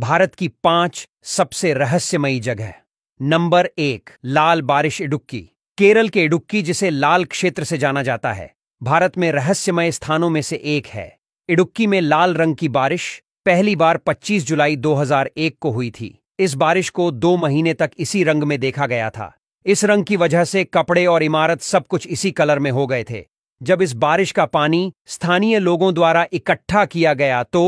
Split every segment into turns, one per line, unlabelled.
भारत की पांच सबसे रहस्यमयी जगह नंबर एक लाल बारिश इडुक्की केरल के इडुक्की जिसे लाल क्षेत्र से जाना जाता है भारत में रहस्यमय स्थानों में से एक है इडुक्की में लाल रंग की बारिश पहली बार 25 जुलाई 2001 को हुई थी इस बारिश को दो महीने तक इसी रंग में देखा गया था इस रंग की वजह से कपड़े और इमारत सब कुछ इसी कलर में हो गए थे जब इस बारिश का पानी स्थानीय लोगों द्वारा इकट्ठा किया गया तो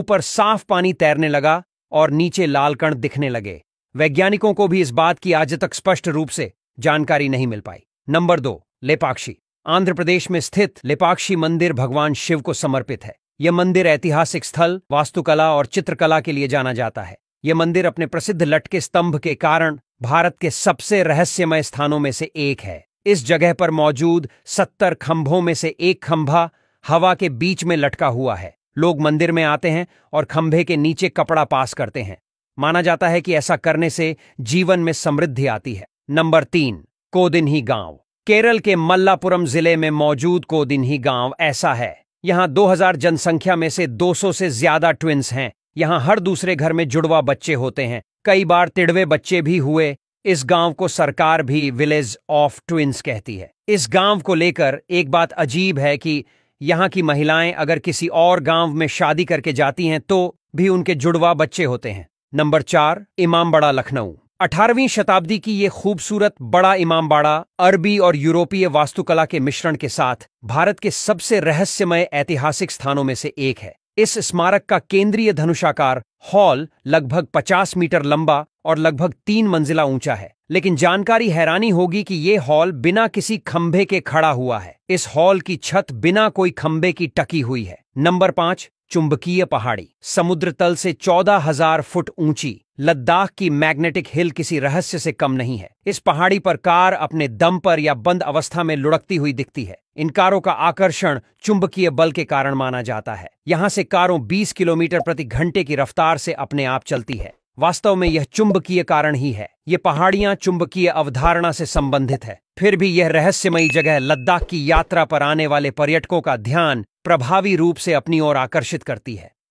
ऊपर साफ पानी तैरने लगा और नीचे लाल कण दिखने लगे वैज्ञानिकों को भी इस बात की आज तक स्पष्ट रूप से जानकारी नहीं मिल पाई नंबर दो लेपाक्षी आंध्र प्रदेश में स्थित लेपाक्षी मंदिर भगवान शिव को समर्पित है यह मंदिर ऐतिहासिक स्थल वास्तुकला और चित्रकला के लिए जाना जाता है यह मंदिर अपने प्रसिद्ध लटके स्तंभ के कारण भारत के सबसे रहस्यमय स्थानों में से एक है इस जगह पर मौजूद सत्तर खंभों में से एक खंभा हवा के बीच में लटका हुआ है लोग मंदिर में आते हैं और खंभे के नीचे कपड़ा पास करते हैं माना जाता है कि ऐसा करने से जीवन में समृद्धि आती है नंबर तीन कोदिनही गांव केरल के मल्लापुरम जिले में मौजूद कोदिनही गांव ऐसा है यहाँ 2000 जनसंख्या में से 200 से ज्यादा ट्विंस हैं यहां हर दूसरे घर में जुड़वा बच्चे होते हैं कई बार तिड़वे बच्चे भी हुए इस गांव को सरकार भी विलेज ऑफ ट्विंस कहती है इस गांव को लेकर एक बात अजीब है कि यहाँ की महिलाएं अगर किसी और गांव में शादी करके जाती हैं तो भी उनके जुड़वा बच्चे होते हैं नंबर चार इमाम बड़ा लखनऊ अठारहवीं शताब्दी की ये खूबसूरत बड़ा इमामबाड़ा अरबी और यूरोपीय वास्तुकला के मिश्रण के साथ भारत के सबसे रहस्यमय ऐतिहासिक स्थानों में से एक है इस स्मारक का केंद्रीय धनुषाकार हॉल लगभग 50 मीटर लंबा और लगभग तीन मंजिला ऊंचा है लेकिन जानकारी हैरानी होगी कि ये हॉल बिना किसी खंभे के खड़ा हुआ है इस हॉल की छत बिना कोई खंभे की टकी हुई है नंबर पांच चुंबकीय पहाड़ी समुद्र तल से चौदह हजार फुट ऊंची लद्दाख की मैग्नेटिक हिल किसी रहस्य से कम नहीं है इस पहाड़ी पर कार अपने दम पर या बंद अवस्था में लुढ़कती हुई दिखती है इन कारों का आकर्षण चुंबकीय बल के कारण माना जाता है यहाँ से कारों 20 किलोमीटर प्रति घंटे की रफ्तार से अपने आप चलती है वास्तव में यह चुंबकीय कारण ही है ये पहाड़ियां चुंबकीय अवधारणा से संबंधित है फिर भी यह रहस्यमयी जगह लद्दाख की यात्रा पर आने वाले पर्यटकों का ध्यान प्रभावी रूप से अपनी ओर आकर्षित करती है